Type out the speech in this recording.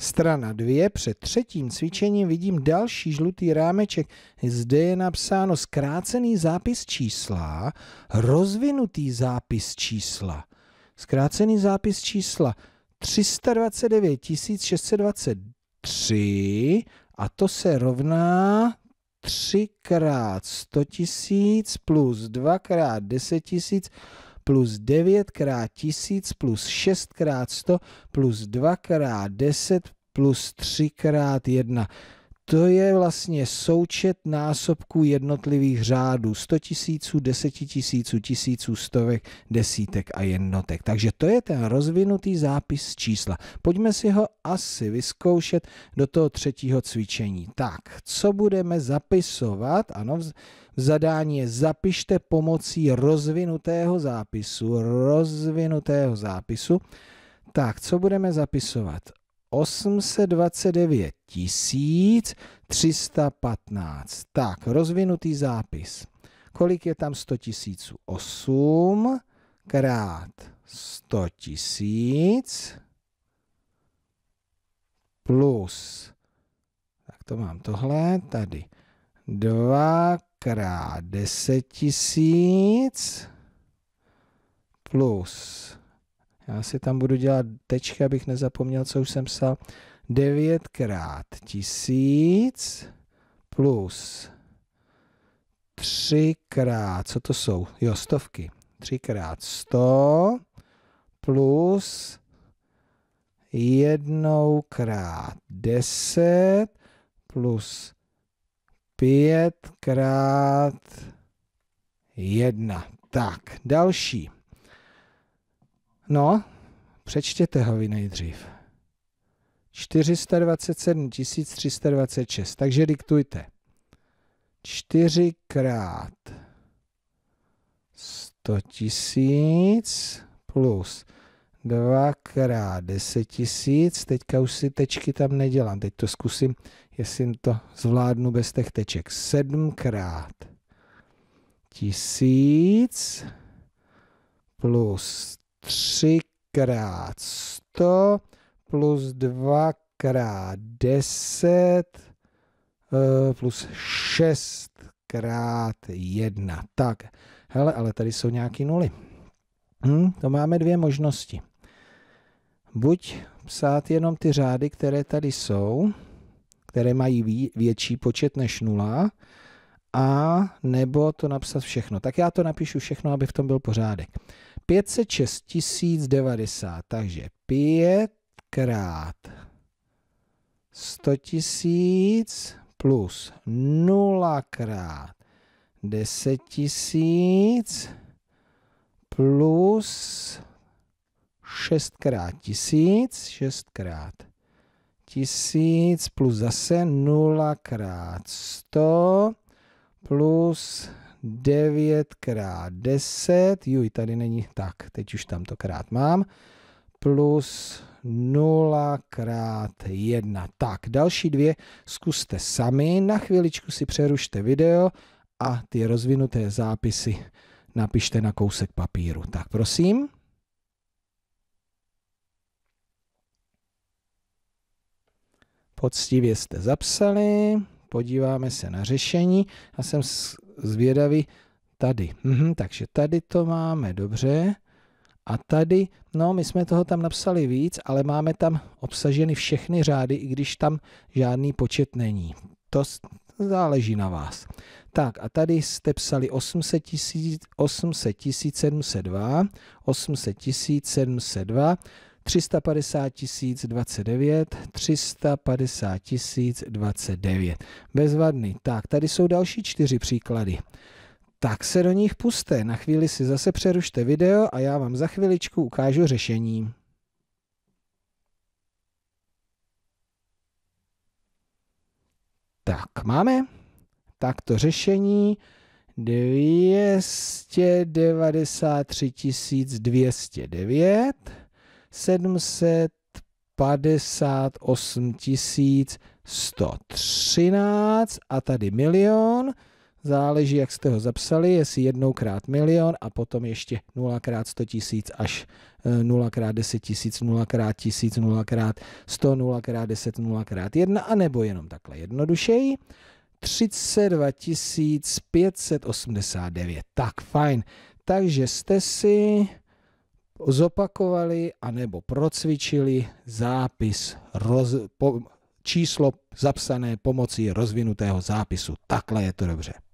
Strana 2, před třetím cvičením vidím další žlutý rámeček. Zde je napsáno zkrácený zápis čísla, rozvinutý zápis čísla. Zkrácený zápis čísla 329 623 a to se rovná 3 x 100 000 plus 2 x 10 000 plus 9 krát 1000 plus 6 krát 100 plus 2 krát 10 plus 3 krát 1 to je vlastně součet násobků jednotlivých řádů. 100 tisíců, 10 tisíců, tisíců, stovek, desítek a jednotek. Takže to je ten rozvinutý zápis čísla. Pojďme si ho asi vyzkoušet do toho třetího cvičení. Tak, co budeme zapisovat? Ano, v zadání je zapište pomocí rozvinutého zápisu, rozvinutého zápisu. Tak, co budeme zapisovat? 829 315. Tak, rozvinutý zápis. Kolik je tam 100 tisíců? 8 krát 100 tisíc plus, tak to mám tohle, tady 2 krát 10 tisíc plus já si tam budu dělat tečky, abych nezapomněl, co už jsem psal. 9 krát 1000 plus 3 krát, co to jsou? Jo, stovky. 3 krát 100 plus 1 krát 10 plus 5 krát 1. Tak, další. No, přečtěte ho vy nejdřív. 427 326, takže diktujte. 4 krát 100 tisíc plus 2 krát 10 tisíc. Teďka už si tečky tam nedělám. Teď to zkusím, jestli to zvládnu bez těch teček. 7 krát tisíc plus 3 krát 100 eh, plus 2 krát 10 plus 6 krát 1. Tak, hele, ale tady jsou nějaké nuly. Hm, to máme dvě možnosti. Buď psát jenom ty řády, které tady jsou, které mají větší počet než nula, a nebo to napsat všechno. Tak já to napíšu všechno, aby v tom byl pořádek. 506 090, takže 5 krát 100 tisíc plus 0 krát 10 tisíc plus 6 krát tisíc, 6 krát tisíc plus zase 0 krát 100 plus 9 krát 10, juj, tady není, tak, teď už tam to krát mám, plus 0 krát 1. Tak, další dvě zkuste sami, na chvíličku si přerušte video a ty rozvinuté zápisy napište na kousek papíru. Tak prosím. Poctivě jste zapsali podíváme se na řešení a jsem zvědavý tady. Mhm, takže tady to máme dobře. A tady, no my jsme toho tam napsali víc, ale máme tam obsaženy všechny řády, i když tam žádný počet není. To záleží na vás. Tak a tady jste psali 800 000, 800 702, 800 702, 350 tisíc 29, 350 tisíc 29. Bezvadný. Tak, tady jsou další čtyři příklady. Tak se do nich puste, na chvíli si zase přerušte video a já vám za chviličku ukážu řešení. Tak, máme tak to řešení 293 209 758 113 a tady milion. Záleží, jak jste ho zapsali, jestli jednou krát milion a potom ještě 0 krát 100 tisíc až 0 krát 10 tisíc, 0 krát tisíc, 0 krát 100, 0 krát 10, 0 krát 1 a nebo jenom takhle jednodušeji. 32 589. Tak fajn. Takže jste si zopakovali anebo procvičili zápis roz, po, číslo zapsané pomocí rozvinutého zápisu. Takhle je to dobře.